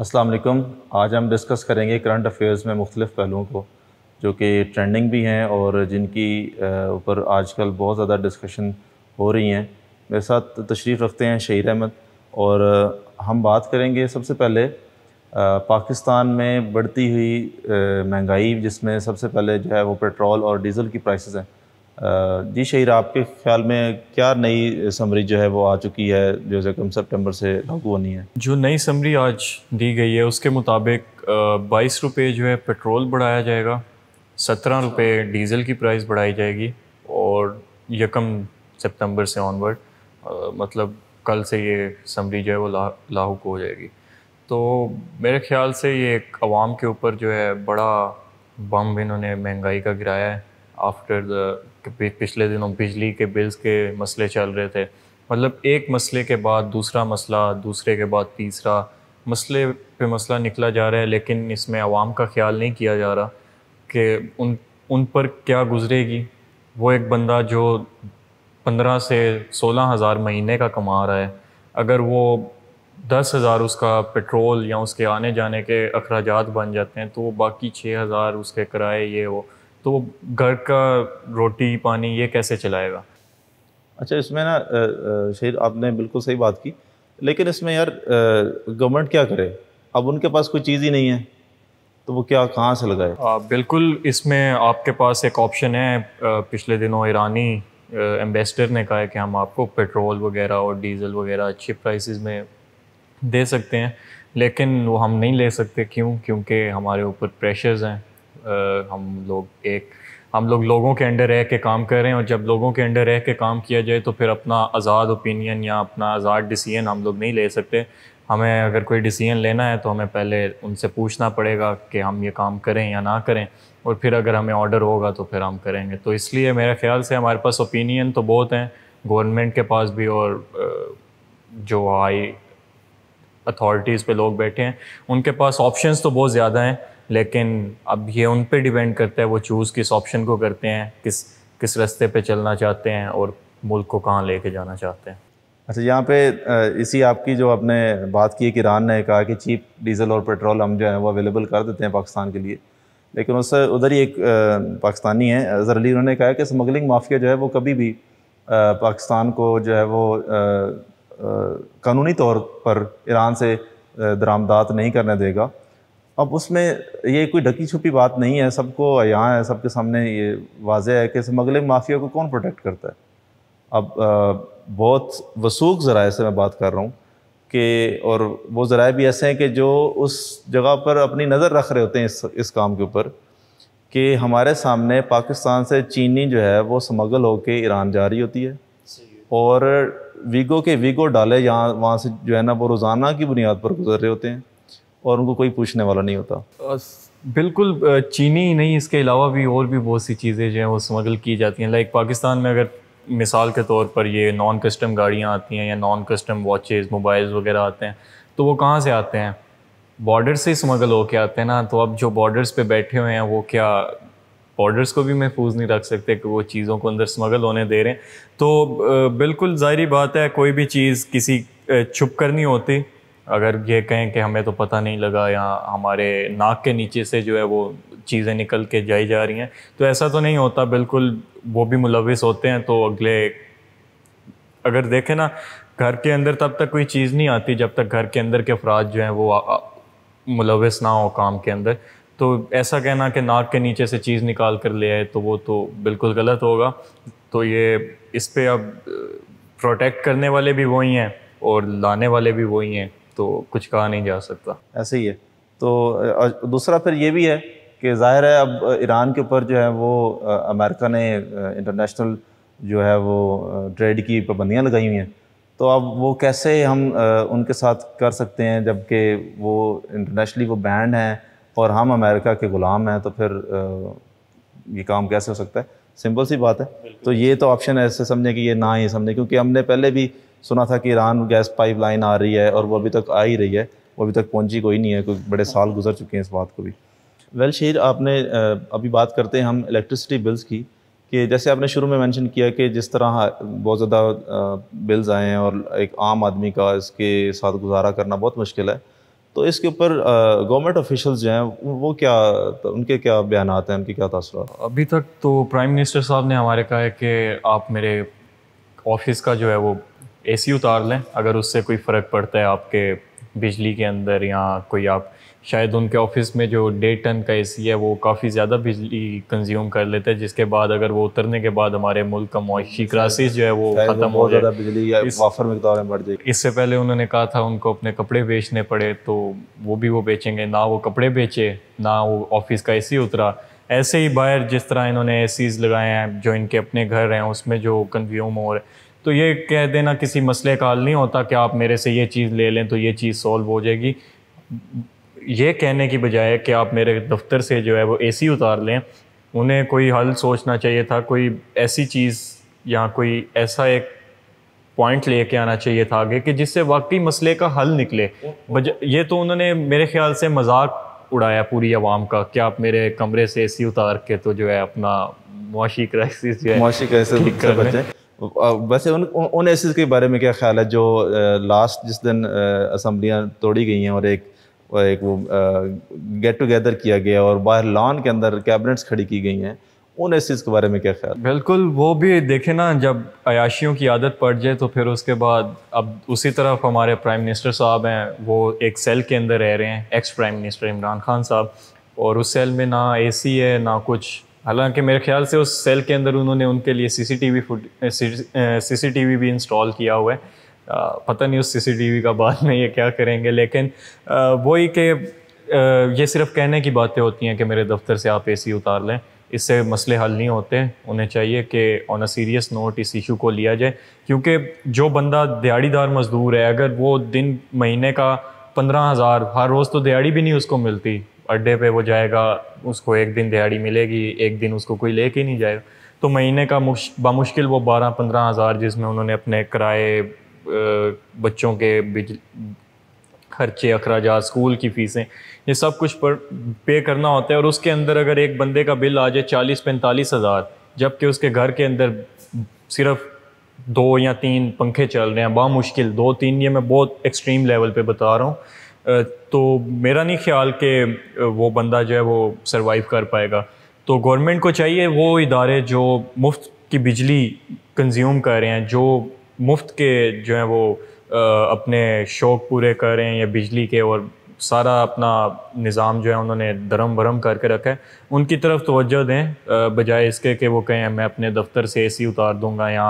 असलम आज हम डिस्कस करेंगे करंट अफेयर्स में मुख्तलिफ़ पहलुओं को जो कि ट्रेंडिंग भी हैं और जिनकी ऊपर आजकल बहुत ज़्यादा डिस्कशन हो रही हैं मेरे साथ तशरीफ़ रखते हैं शहीद अहमद और हम बात करेंगे सबसे पहले पाकिस्तान में बढ़ती हुई महंगाई जिसमें सबसे पहले जो है वो पेट्रोल और डीज़ल की प्राइसेस हैं जी शहीर आपके ख्याल में क्या नई समरी जो है वो आ चुकी है जो जकम सितंबर से लागू होनी है जो नई समरी आज दी गई है उसके मुताबिक बाईस रुपये जो है पेट्रोल बढ़ाया जाएगा सत्रह रुपये डीजल की प्राइस बढ़ाई जाएगी और यकम सितंबर से ऑनवर्ड मतलब कल से ये समरी जो है वो ला लागू हो जाएगी तो मेरे ख्याल से ये एक आवाम के ऊपर जो है बड़ा बम इन्होंने महंगाई का गिराया है आफ्टर द कि पिछले दिनों बिजली के बिल्स के मसले चल रहे थे मतलब एक मसले के बाद दूसरा मसला दूसरे के बाद तीसरा मसले पे मसला निकला जा रहा है लेकिन इसमें आवाम का ख्याल नहीं किया जा रहा कि उन उन पर क्या गुजरेगी वो एक बंदा जो पंद्रह से सोलह हज़ार महीने का कमा रहा है अगर वो दस हज़ार उसका पेट्रोल या उसके आने जाने के अखराज बन जाते हैं तो बाकी छः हज़ार उसके किराए ये वो तो वो घर का रोटी पानी ये कैसे चलाएगा अच्छा इसमें ना शहीद आपने बिल्कुल सही बात की लेकिन इसमें यार गवर्नमेंट क्या करे अब उनके पास कोई चीज़ ही नहीं है तो वो क्या कहाँ से लगाए आ, बिल्कुल इसमें आपके पास एक ऑप्शन है पिछले दिनों ईरानी एम्बेसडर ने कहा है कि हम आपको पेट्रोल वगैरह और डीजल वगैरह अच्छी प्राइसेस में दे सकते हैं लेकिन वो हम नहीं ले सकते क्यों क्योंकि हमारे ऊपर प्रेशर्स हैं हम लोग एक हम लोग लोगों के अंडर रह के काम कर रहे हैं और जब लोगों के अंडर रह के काम किया जाए तो फिर अपना आज़ाद ओपिनियन या अपना आज़ाद डिसीजन हम लोग नहीं ले सकते हमें अगर कोई डिसीजन लेना है तो हमें पहले उनसे पूछना पड़ेगा कि हम ये काम करें या ना करें और फिर अगर हमें ऑर्डर होगा तो फिर हम करेंगे तो इसलिए मेरे ख्याल से हमारे पास ओपिनियन तो बहुत हैं गवर्नमेंट के पास भी और जो हाई अथॉरिटीज़ पे लोग बैठे हैं उनके पास ऑप्शंस तो बहुत ज़्यादा हैं लेकिन अब ये उन पर डिपेंड करता है वो चूज़ किस ऑप्शन को करते हैं किस किस रास्ते पे चलना चाहते हैं और मुल्क को कहाँ लेके जाना चाहते हैं अच्छा यहाँ पे इसी आपकी जो आपने बात की कि ईरान ने कहा कि चीप डीजल और पेट्रोल हम जो है वो अवेलेबल कर देते हैं पाकिस्तान के लिए लेकिन उससे उधर ही एक पाकिस्तानी है अजहर अली उन्होंने कहा कि स्मगलिंग माफिया जो है वो कभी भी पाकिस्तान को जो है वो कानूनी तौर पर ईरान से दरामदात नहीं करने देगा अब उसमें ये कोई ढकी छुपी बात नहीं है सबको यहाँ है सबके सामने ये वाजह है कि स्मगलिंग माफिया को कौन प्रोटेक्ट करता है अब आ, बहुत वसूख ज़राए से मैं बात कर रहा हूँ कि और वो ज़राए भी ऐसे हैं कि जो उस जगह पर अपनी नज़र रख रहे होते हैं इस इस काम के ऊपर कि हमारे सामने पाकिस्तान से चीनी जो है वो स्मगल होकर ईरान जा रही होती है और वीगो के वीगो डाले यहाँ वहाँ से जो है ना वो रोज़ाना की बुनियाद पर गुजर रहे होते हैं और उनको कोई पूछने वाला नहीं होता बिल्कुल चीनी ही नहीं इसके अलावा भी और भी बहुत सी चीज़ें जो हैं वो स्मगल की जाती हैं लाइक पाकिस्तान में अगर मिसाल के तौर पर ये नॉन कस्टम गाड़ियाँ आती हैं या नॉन कस्टम वॉचेज़ मोबाइल्स वगैरह आते हैं तो वो कहाँ से आते हैं बॉर्डर से ही स्मगल होके आते हैं ना तो अब जो बॉर्डर्स पे बैठे हुए हैं वो क्या बॉर्डर्स को भी महफूज नहीं रख सकते कि वो चीज़ों को अंदर स्मगल होने दे रहे हैं तो बिल्कुल ज़ाहरी बात है कोई भी चीज़ किसी छुप कर नहीं होती अगर ये कहें कि हमें तो पता नहीं लगा या हमारे नाक के नीचे से जो है वो चीज़ें निकल के जाई जा रही हैं तो ऐसा तो नहीं होता बिल्कुल वो भी मुलविस होते हैं तो अगले अगर देखें ना घर के अंदर तब तक कोई चीज़ नहीं आती जब तक घर के अंदर के अफराज जो हैं वो मुलविस ना हो काम के अंदर तो ऐसा कहना कि नाक के नीचे से चीज़ निकाल कर ले आए तो वो तो बिल्कुल गलत होगा तो ये इस पर अब प्रोटेक्ट करने वाले भी वही हैं और लाने वाले भी वही हैं तो कुछ कहा नहीं जा सकता ऐसे ही है तो दूसरा फिर ये भी है कि ज़ाहिर है अब ईरान के ऊपर जो है वो अमेरिका ने इंटरनेशनल जो है वो ट्रेड की पाबंदियाँ लगाई हुई हैं तो अब वो कैसे हम उनके साथ कर सकते हैं जबकि वो इंटरनेशनली वो बैंड हैं और हम अमेरिका के ग़ुलाम हैं तो फिर ये काम कैसे हो सकता है सिंपल सी बात है तो ये तो ऑप्शन ऐसे समझें कि ये ना ही समझें क्योंकि हमने पहले भी सुना था कि ईरान गैस पाइपलाइन आ रही है और वो अभी तक आ ही रही है वो अभी तक पहुंची कोई नहीं है कोई बड़े साल गुजर चुके हैं इस बात को भी वेल well, शेर आपने अभी बात करते हैं हम इलेक्ट्रिसिटी बिल्स की कि जैसे आपने शुरू में मेंशन किया कि जिस तरह बहुत ज़्यादा बिल्स आए हैं और एक आम आदमी का इसके साथ गुजारा करना बहुत मुश्किल है तो इसके ऊपर गवर्नमेंट ऑफिशल्स जो हैं वो क्या उनके क्या बयान हैं उनके क्या तसर अभी तक तो प्राइम मिनिस्टर साहब ने हमारे कहा है कि आप मेरे ऑफिस का जो है वो एसी उतार तो लें अगर उससे कोई फ़र्क पड़ता है आपके बिजली के अंदर या कोई आप शायद उनके ऑफिस में जो डेढ़ टन का एसी है वो काफ़ी ज़्यादा बिजली कंज्यूम कर लेते हैं जिसके बाद अगर वो उतरने के बाद हमारे मुल्क का मुआशी क्राइसिस जो है वो ख़त्म हो जाए बिजली या इस, वाफर में बढ़ जाए इससे पहले उन्होंने कहा था उनको अपने कपड़े बेचने पड़े तो वो भी वो बेचेंगे ना वो कपड़े बेचे ना वो ऑफिस का ए उतरा ऐसे ही बाहर जिस तरह इन्होंने ए लगाए हैं जो इनके अपने घर हैं उसमें जो कंज्यूम हो रहे तो ये कह देना किसी मसले का हल नहीं होता कि आप मेरे से ये चीज़ ले लें तो ये चीज़ सॉल्व हो जाएगी ये कहने की बजाय कि आप मेरे दफ्तर से जो है वो एसी उतार लें उन्हें कोई हल सोचना चाहिए था कोई ऐसी चीज़ या कोई ऐसा एक पॉइंट लेके आना चाहिए था आगे कि जिससे वाकई मसले का हल निकले ये तो उन्होंने मेरे ख्याल से मजाक उड़ाया पूरी आवाम का कि आप मेरे कमरे से एसी उतार के तो जो है अपना मुआशी क्राइसिस जो है क्राइसिस वैसे उन उन एसेस के बारे में क्या ख्याल है जो लास्ट जिस दिन असम्बलियाँ तोड़ी गई हैं और एक और एक वो गेट टुगेदर किया गया और बाहर लॉन के अंदर कैबिनेट्स खड़ी की गई हैं उन एसेस के बारे में क्या ख्याल बिल्कुल वो भी देखे ना जब अयाशियों की आदत पड़ जाए तो फिर उसके बाद अब उसी तरफ हमारे प्राइम मिनिस्टर साहब हैं वो एक सेल के अंदर रह रहे हैं ex prime minister Imran Khan sahab और उस सेल में ना ए है ना कुछ हालांकि मेरे ख्याल से उस सेल के अंदर उन्होंने उनके लिए सीसीटीवी फुट सीसीटीवी भी इंस्टॉल किया हुआ है पता नहीं उस सीसीटीवी का बाद में ये क्या करेंगे लेकिन वही कि ये सिर्फ कहने की बातें होती हैं कि मेरे दफ्तर से आप एसी उतार लें इससे मसले हल नहीं होते उन्हें चाहिए कि ऑन अ सीरियस नोट इस इशू को लिया जाए क्योंकि जो बंदा दिहाड़ीदार मजदूर है अगर वो दिन महीने का पंद्रह हज़ार हर रोज़ तो दिहाड़ी भी नहीं उसको मिलती अड्डे पे वो जाएगा उसको एक दिन दिहाड़ी मिलेगी एक दिन उसको कोई ले के नहीं जाएगा तो महीने का मुश बामुश्किल वो बारह पंद्रह हज़ार जिसमें उन्होंने अपने किराए बच्चों के बिजली खर्चे अखराज स्कूल की फ़ीसें ये सब कुछ पर पे करना होता है और उसके अंदर अगर एक बंदे का बिल आ जाए चालीस पैंतालीस हज़ार जबकि उसके घर के अंदर सिर्फ दो या तीन पंखे चल रहे हैं बामुश्किल दो तीन ये मैं बहुत एक्सट्रीम लेवल पे बता रहा हूँ तो मेरा नहीं ख्याल कि वो बंदा जो है वो सर्वाइव कर पाएगा तो गवर्नमेंट को चाहिए वो इदारे जो मुफ्त की बिजली कंज्यूम कर रहे हैं जो मुफ्त के जो हैं वो अपने शौक़ पूरे कर रहे हैं या बिजली के और सारा अपना निज़ाम जो है उन्होंने धर्म भरम करके रखा है उनकी तरफ तोज्जो दें बजाय इसके कि वो कहें मैं अपने दफ्तर से एसी उतार दूंगा या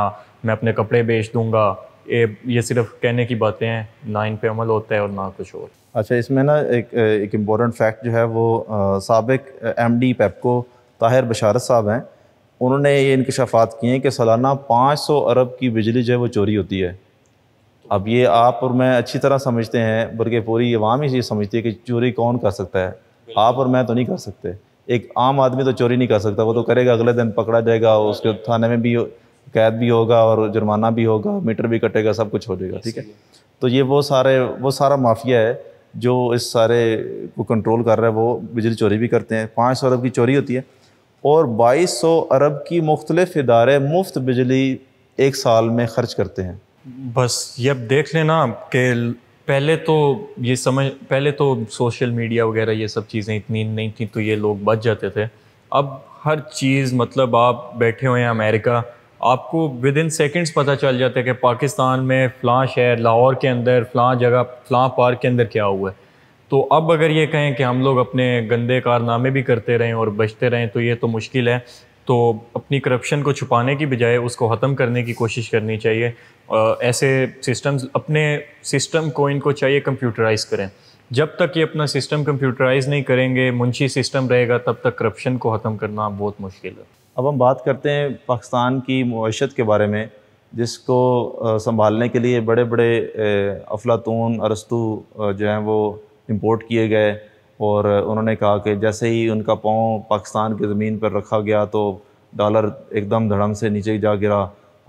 मैं अपने कपड़े बेच दूंगा ये ये सिर्फ कहने की बातें हैं ना इन पे अमल होता है और ना कुछ और अच्छा इसमें ना एक एक इम्पोर्टेंट फैक्ट जो है वो सबक एम डी पैपको ताहिर बशारत साहब हैं उन्होंने ये इनकशाफात किए हैं कि सालाना पाँच सौ अरब की बिजली जो है वो चोरी होती है अब ये आप और मैं अच्छी तरह समझते हैं बल्कि पूरी अवाम ही ये समझती है कि चोरी कौन कर सकता है आप और मैं तो नहीं कर सकते एक आम आदमी तो चोरी नहीं कर सकता वो तो करेगा अगले दिन पकड़ा जाएगा उसके थाने में भी कैद भी होगा और जुर्माना भी होगा मीटर भी कटेगा सब कुछ हो जाएगा ठीक है तो ये वो सारे वो सारा माफिया है जो इस सारे को कंट्रोल कर रहा है वो बिजली चोरी भी करते हैं पाँच सौ अरब की चोरी होती है और बाईस सौ अरब की मुख्तलिफ इदारे मुफ्त बिजली एक साल में खर्च करते हैं बस ये अब देख लेना कि पहले तो ये समझ पहले तो सोशल मीडिया वगैरह ये सब चीज़ें इतनी नहीं थी तो ये लोग बच जाते थे अब हर चीज़ मतलब आप बैठे हुए हैं अमेरिका आपको विद इन सेकेंड्स पता चल जाता है कि पाकिस्तान में फ़लाँ शहर लाहौर के अंदर फ़लाँ जगह फ़लाँ पार्क के अंदर क्या हुआ है तो अब अगर ये कहें कि हम लोग अपने गंदे कारनामे भी करते रहें और बचते रहें तो ये तो मुश्किल है तो अपनी करप्शन को छुपाने की बजाय उसको ख़त्म करने की कोशिश करनी चाहिए आ, ऐसे सिस्टम्स अपने सिस्टम को इनको चाहिए कंप्यूटराइज करें जब तक ये अपना सिस्टम कंप्यूटराइज नहीं करेंगे मुंशी सिस्टम रहेगा तब तक करप्शन को ख़त्म करना बहुत मुश्किल है अब हम बात करते हैं पाकिस्तान की मीशत के बारे में जिसको संभालने के लिए बड़े बड़े अफलातून अरस्तु जो हैं वो इम्पोर्ट किए गए और उन्होंने कहा कि जैसे ही उनका पाँव पाकिस्तान की ज़मीन पर रखा गया तो डॉलर एकदम धड़म से नीचे जा गिरा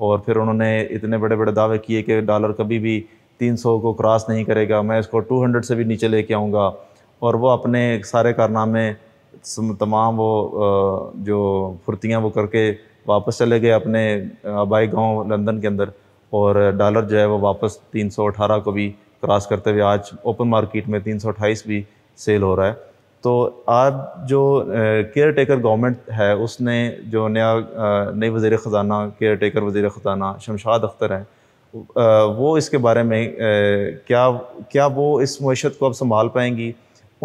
और फिर उन्होंने इतने बड़े बड़े दावे किए कि डॉलर कभी भी 300 को क्रॉस नहीं करेगा मैं इसको 200 से भी नीचे लेके आऊँगा और वो अपने सारे कारनामे तमाम वो जो फुर्तियाँ वो करके वापस चले गए अपने आबाई गांव लंदन के अंदर और डॉलर जो है वो वापस 318 को भी क्रॉस करते हुए आज ओपन मार्केट में 328 भी सेल हो रहा है तो आज जो केयर टेकर गवर्नमेंट है उसने जो नया नई वज़ी ख़जाना केयर टेकर वज़ी ख़जाना शमशाद अख्तर हैं वो इसके बारे में क्या क्या वो इस मीशत को अब संभाल पाएंगी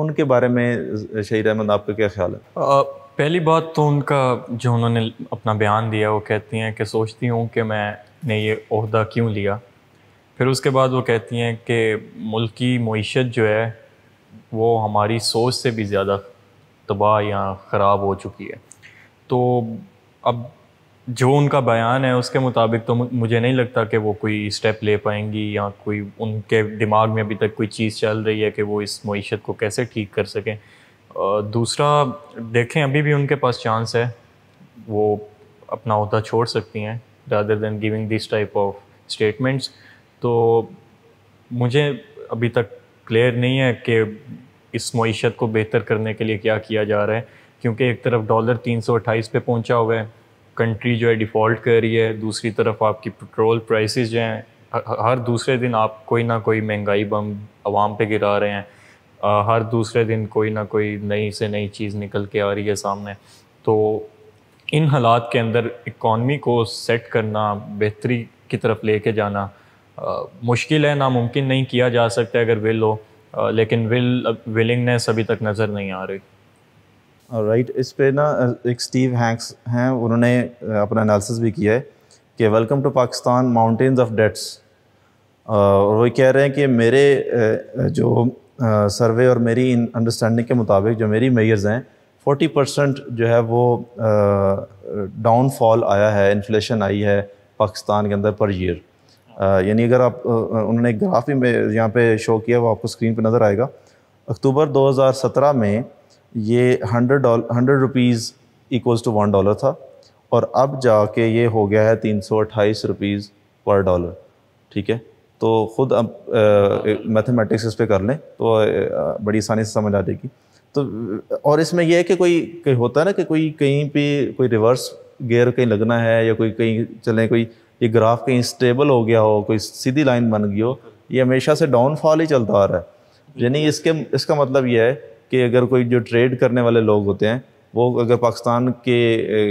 उनके बारे में शहीद अहमद आपका क्या ख्याल है आ, पहली बात तो उनका जो उन्होंने अपना बयान दिया वो कहती हैं कि सोचती हूँ कि मैंने ये अहदा क्यों लिया फिर उसके बाद वो कहती हैं कि मुल्क की मीशत जो है वो हमारी सोच से भी ज़्यादा तबाह या ख़राब हो चुकी है तो अब जो उनका बयान है उसके मुताबिक तो मुझे नहीं लगता कि वो कोई स्टेप ले पाएंगी या कोई उनके दिमाग में अभी तक कोई चीज़ चल रही है कि वो इस मीशत को कैसे ठीक कर सकें दूसरा देखें अभी भी उनके पास चांस है वो अपना अहदा छोड़ सकती हैं rather than giving this type of statements तो मुझे अभी तक क्लियर नहीं है कि इस मीशत को बेहतर करने के लिए क्या किया जा रहा है क्योंकि एक तरफ डॉलर तीन सौ पर पहुँचा हुआ है कंट्री जो है डिफ़ॉल्ट कर रही है दूसरी तरफ आपकी पेट्रोल प्राइसेस जो हैं हर दूसरे दिन आप कोई ना कोई महंगाई बम आवाम पे गिरा रहे हैं हर दूसरे दिन कोई ना कोई नई से नई चीज़ निकल के आ रही है सामने तो इन हालात के अंदर इकॉनमी को सेट करना बेहतरी की तरफ लेके जाना आ, मुश्किल है नामुमकिन नहीं किया जा सकता अगर विल हो आ, लेकिन विल विलिंगनेस अभी तक नज़र नहीं आ रही राइट इस पे ना एक स्टीव हैंक्स हैं उन्होंने अपना एनालिसिस भी किया है कि welcome to Pakistan mountains of debts और वो कह रहे हैं कि मेरे जो सर्वे और मेरी अंडरस्टैंडिंग के मुताबिक जो मेरी मेयर्स हैं 40 परसेंट जो है वो डाउनफॉल आया है इन्फ्लेशन आई है पाकिस्तान के अंदर पर ईयर यानी अगर आप उन्होंने ग्राफ भी यहाँ पे शो किया वो आपको स्क्रीन पे नज़र आएगा अक्टूबर 2017 में ये hundred dollar hundred rupees equals to one dollar था और अब जाके ये हो गया है तीन सौ अट्ठाईस रुपीज़ पर डॉलर ठीक है तो ख़ुद अब मैथमेटिक्स इस पर कर लें तो आ, बड़ी आसानी से समझ आ जाएगी तो और इसमें यह है कि कोई कहीं होता है ना कि कोई कहीं पे कोई रिवर्स गेयर कहीं लगना है या कोई कहीं चलें कोई ये ग्राफ कहीं स्टेबल हो गया हो कोई सीधी लाइन बन गई हो ये हमेशा से डाउनफॉल ही चलता आ रहा है यानी इसके इसका मतलब यह है कि अगर कोई जो ट्रेड करने वाले लोग होते हैं वो अगर पाकिस्तान के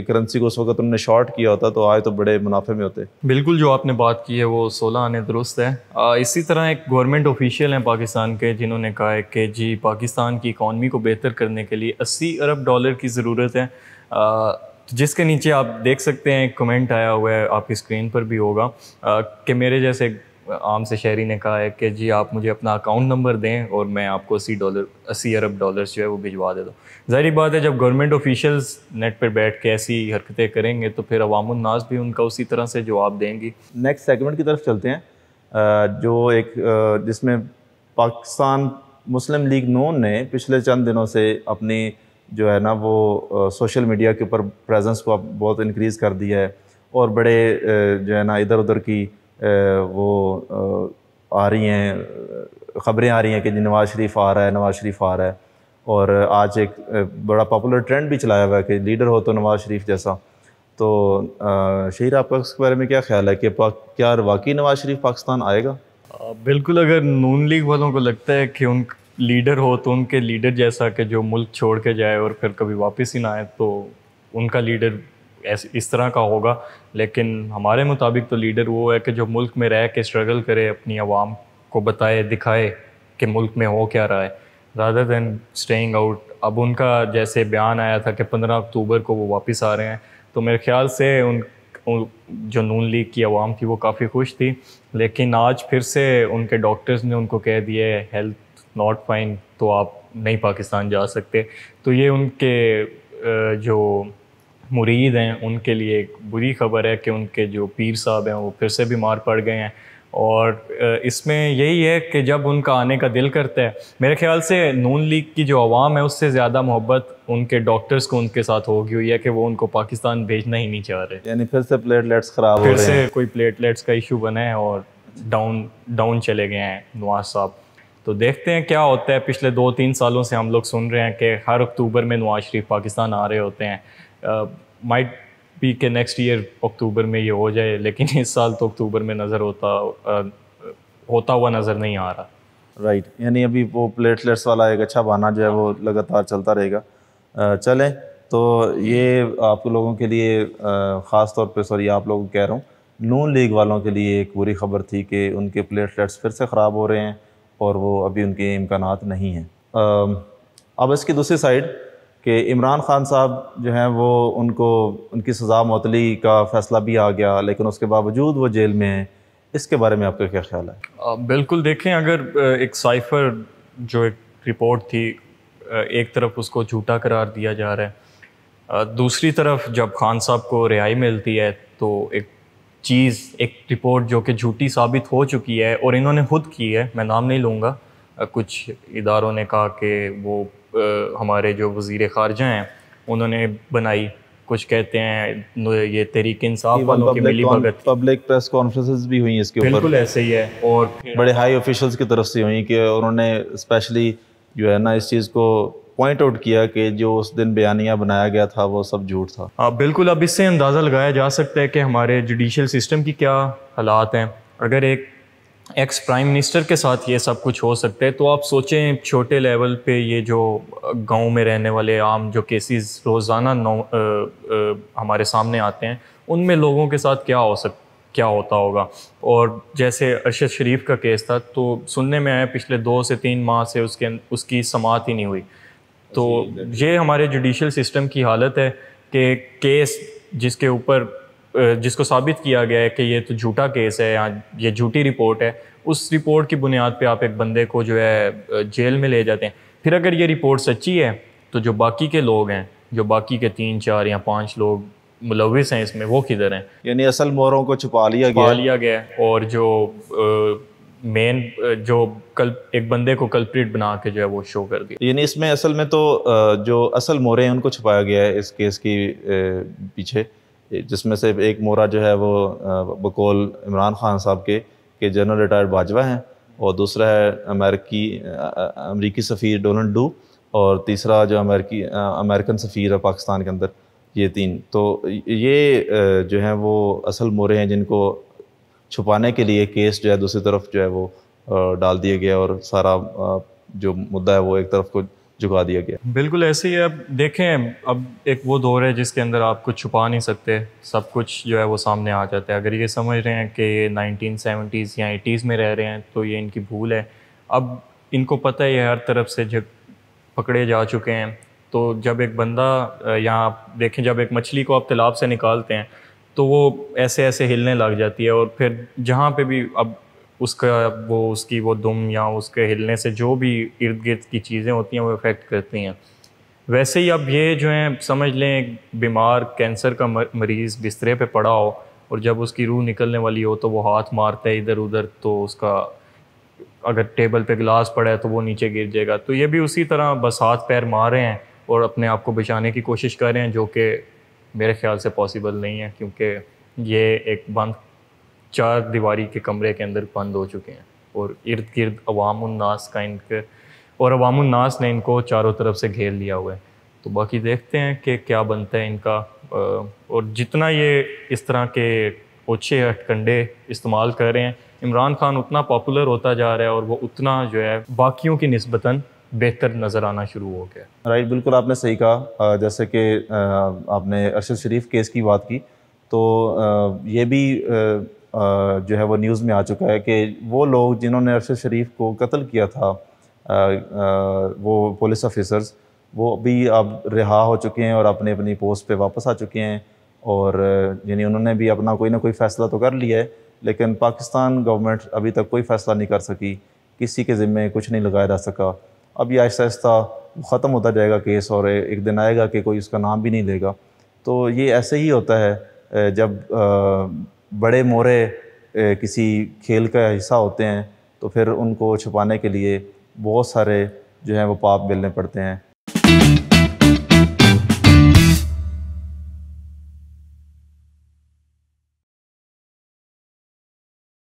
करेंसी को उस वक्त उन्होंने शॉर्ट किया होता तो आए तो बड़े मुनाफे में होते बिल्कुल जो आपने बात की है वो सोलह आने दुरुस्त है आ, इसी तरह एक गवर्नमेंट ऑफिशियल हैं पाकिस्तान के जिन्होंने कहा है कि जी पाकिस्तान की इकानमी को बेहतर करने के लिए अस्सी अरब डॉलर की ज़रूरत है आ, जिसके नीचे आप देख सकते हैं एक कमेंट आया हुआ है आपकी स्क्रीन पर भी होगा कि मेरे जैसे आम से शहरी ने कहा है कि जी आप मुझे अपना अकाउंट नंबर दें और मैं आपको अस्सी डॉलर अस्सी अरब डॉलर्स जो है वो भिजवा देता हूँ ज़ाहिर बात है जब गवर्नमेंट ऑफिशल्स नेट पर बैठ के ऐसी हरकतें करेंगे तो फिर अवामनास भी उनका उसी तरह से जवाब देंगी नेक्स्ट सेगमेंट की तरफ चलते हैं जो एक जिसमें पाकिस्तान मुस्लिम लीग नोन ने पिछले चंद दिनों से अपनी जो है ना वो सोशल मीडिया के ऊपर प्रेजेंस को बहुत इनक्रीज़ कर दिया है और बड़े जो है ना इधर उधर की वो आ रही हैं ख़बरें आ रही हैं कि नवाज़ शरीफ आ रहा है नवाज़ शरीफ आ रहा है और आज एक बड़ा पॉपुलर ट्रेंड भी चलाया हुआ है कि लीडर हो तो नवाज़ शरीफ जैसा तो शहर आपका उसके बारे में क्या ख्याल है कि क्या वाकई नवाज़ शरीफ पाकिस्तान आएगा बिल्कुल अगर नून लीग वालों को लगता है कि उन लीडर हो तो उनके लीडर जैसा कि जो मुल्क छोड़ के जाए और फिर कभी वापस ही ना आए तो उनका लीडर ऐसे इस तरह का होगा लेकिन हमारे मुताबिक तो लीडर वो है कि जो मुल्क में रह के स्ट्रगल करे अपनी आवाम को बताए दिखाए कि मुल्क में हो क्या रहा है रादर दैन स्टेइंग आउट अब उनका जैसे बयान आया था कि पंद्रह अक्टूबर को वो वापस आ रहे हैं तो मेरे ख्याल से उन जो नून लीग की आवाम थी वो काफ़ी खुश थी लेकिन आज फिर से उनके डॉक्टर्स ने उनको कह दिया हेल्थ नॉट फाइन तो आप नहीं पाकिस्तान जा सकते तो ये उनके जो मुरीद हैं उनके लिए एक बुरी खबर है कि उनके जो पीर साहब हैं वो फिर से बीमार पड़ गए हैं और इसमें यही है कि जब उनका आने का दिल करता है मेरे ख्याल से नून लीग की जो आवाम है उससे ज़्यादा मोहब्बत उनके डॉक्टर्स को उनके साथ होगी हुई है कि वो उनको पाकिस्तान भेजना ही नहीं चाह रहे यानी फिर से प्लेटलेट्स ख़राब हो रहे हैं फिर से कोई प्लेटलेट्स का इशू बना है और डाउन डाउन चले गए हैं नवाज साहब तो देखते हैं क्या होता है पिछले दो तीन सालों से हम लोग सुन रहे हैं कि हर अक्टूबर में नवाज शरीफ पाकिस्तान आ रहे होते हैं might P K next year अक्टूबर में ये हो जाए लेकिन इस साल तो अक्टूबर में नज़र होता आ, होता हुआ नज़र नहीं आ रहा राइट right. यानी अभी वो प्लेटलेट्स वाला एक अच्छा बहाना जो है वो लगातार चलता रहेगा चलें तो ये आप लोगों के लिए ख़ास तौर पे सॉरी आप लोगों को कह रहा हूँ नून लीग वालों के लिए एक बुरी खबर थी कि उनके प्लेटलेट्स फिर से ख़राब हो रहे हैं और वो अभी उनके इम्कान नहीं हैं अब इसकी दूसरी साइड कि इमरान ख़ान साहब जो हैं वो उनको उनकी सज़ा मतली का फ़ैसला भी आ गया लेकिन उसके बावजूद वो जेल में हैं इसके बारे में आपका क्या ख्याल है बिल्कुल देखें अगर एक साइफ़र जो एक रिपोर्ट थी एक तरफ उसको झूठा करार दिया जा रहा है दूसरी तरफ जब खान साहब को रिहाई मिलती है तो एक चीज़ एक रिपोर्ट जो कि झूठी साबित हो चुकी है और इन्होंने खुद की है मैं नाम नहीं लूँगा कुछ इदारों ने कहा कि वो हमारे जो वजीर खारजा हैं उन्होंने बनाई कुछ कहते हैं ये तहरीक इंसाफ वालों की मिली भगत पब्लिक प्रेस कॉन्फ्रेंसेस भी हुई इसके ऊपर बिल्कुल ऐसे ही है और बड़े हाई ऑफिशल्स की तरफ से हुई कि उन्होंने स्पेशली जो है ना इस चीज़ को पॉइंट आउट किया कि जो उस दिन बयानिया बनाया गया था वो सब झूठ था आप हाँ, बिल्कुल अब इससे अंदाज़ा लगाया जा सकता है कि हमारे जुडिशल सिस्टम की क्या हालात हैं अगर एक एक्स प्राइम मिनिस्टर के साथ ये सब कुछ हो सकते हैं तो आप सोचें छोटे लेवल पे ये जो गांव में रहने वाले आम जो केसेस रोज़ाना हमारे सामने आते हैं उनमें लोगों के साथ क्या हो सक क्या होता होगा और जैसे अरशद शरीफ का केस था तो सुनने में आया पिछले दो से तीन माह से उसके उसकी समात ही नहीं हुई तो ये हमारे जुडिशल सिस्टम की हालत है कि केस जिसके ऊपर जिसको साबित किया गया है कि ये तो झूठा केस है या ये झूठी रिपोर्ट है उस रिपोर्ट की बुनियाद पे आप एक बंदे को जो है जेल में ले जाते हैं फिर अगर ये रिपोर्ट सच्ची है तो जो बाकी के लोग हैं जो बाकी के तीन चार या पाँच लोग मुलविस हैं इसमें वो किधर हैं यानी असल मोहरों को छुपा लिया गया लिया गया और जो मेन जो कल एक बंदे को कल्प्रिट बना के जो है वो शो कर दिया यानी इसमें असल में तो जो असल मोहरे हैं उनको छुपाया गया है इस केस की पीछे जिसमें से एक मोरा जो है वो बकौल इमरान खान साहब के के जनरल रिटायर्ड बाजवा हैं और दूसरा है अमेरिकी अमरीकी सफ़ीर डोनल्ड डू और तीसरा जो अमेरिकी अमेरिकन सफ़ीर है पाकिस्तान के अंदर ये तीन तो ये जो हैं वो असल मोरे हैं जिनको छुपाने के लिए केस जो है दूसरी तरफ जो है वो डाल दिया गया और सारा जो मुद्दा है वो एक तरफ को झुका दिया गया बिल्कुल ऐसे ही अब देखें अब एक वो दौर है जिसके अंदर आप कुछ छुपा नहीं सकते सब कुछ जो है वो सामने आ जाता है अगर ये समझ रहे हैं कि ये नाइनटीन सेवेंटीज़ या एटीज़ में रह रहे हैं तो ये इनकी भूल है अब इनको पता है ये हर तरफ से जब पकड़े जा चुके हैं तो जब एक बंदा यहाँ आप देखें जब एक मछली को आप तालाब से निकालते हैं तो वो ऐसे ऐसे हिलने लग जाती है और फिर जहाँ पे भी अब उसका वो उसकी वो दुम या उसके हिलने से जो भी इर्द गिर्द की चीज़ें होती हैं वो इफ़ेक्ट करती हैं वैसे ही अब ये जो है समझ लें बीमार कैंसर का मरीज़ बिस्तरे पे पड़ा हो और जब उसकी रूह निकलने वाली हो तो वो हाथ मारता है इधर उधर तो उसका अगर टेबल पे गिलास पड़ा है तो वो नीचे गिर जाएगा तो ये भी उसी तरह बस हाथ पैर मार रहे हैं और अपने आप को बचाने की कोशिश कर रहे हैं जो कि मेरे ख्याल से पॉसिबल नहीं है क्योंकि ये एक बंद चार दीवारी के कमरे के अंदर बंद हो चुके हैं और इर्द गिर्द अवामनास का इनके और अवामनास ने इनको चारों तरफ से घेर लिया हुआ है तो बाकी देखते हैं कि क्या बनता है इनका और जितना ये इस तरह के ओछे हटकंडे इस्तेमाल कर रहे हैं इमरान खान उतना पॉपुलर होता जा रहा है और वो उतना जो है बाकियों की नस्बता बेहतर नज़र आना शुरू हो गया राइट बिल्कुल आपने सही कहा जैसे कि आपने अरशद शरीफ केस की बात की तो ये भी जो है वो न्यूज़ में आ चुका है कि वो लोग जिन्होंने अरशद शरीफ को कत्ल किया था आ, आ, वो पुलिस ऑफिसर्स वो अभी अब रिहा हो चुके हैं और अपने अपनी पोस्ट पे वापस आ चुके हैं और यानी उन्होंने भी अपना कोई ना कोई फ़ैसला तो कर लिया है लेकिन पाकिस्तान गवर्नमेंट अभी तक कोई फ़ैसला नहीं कर सकी किसी के ज़िम्मे कुछ नहीं लगाया जा सका अब ये आहिस्ता आहिस्ता ख़त्म होता जाएगा केस और एक दिन आएगा कि कोई उसका नाम भी नहीं लेगा तो ये ऐसे ही होता है जब बड़े मोरे किसी खेल का हिस्सा होते हैं तो फिर उनको छुपाने के लिए बहुत सारे जो हैं वो पाप बेलने पड़ते हैं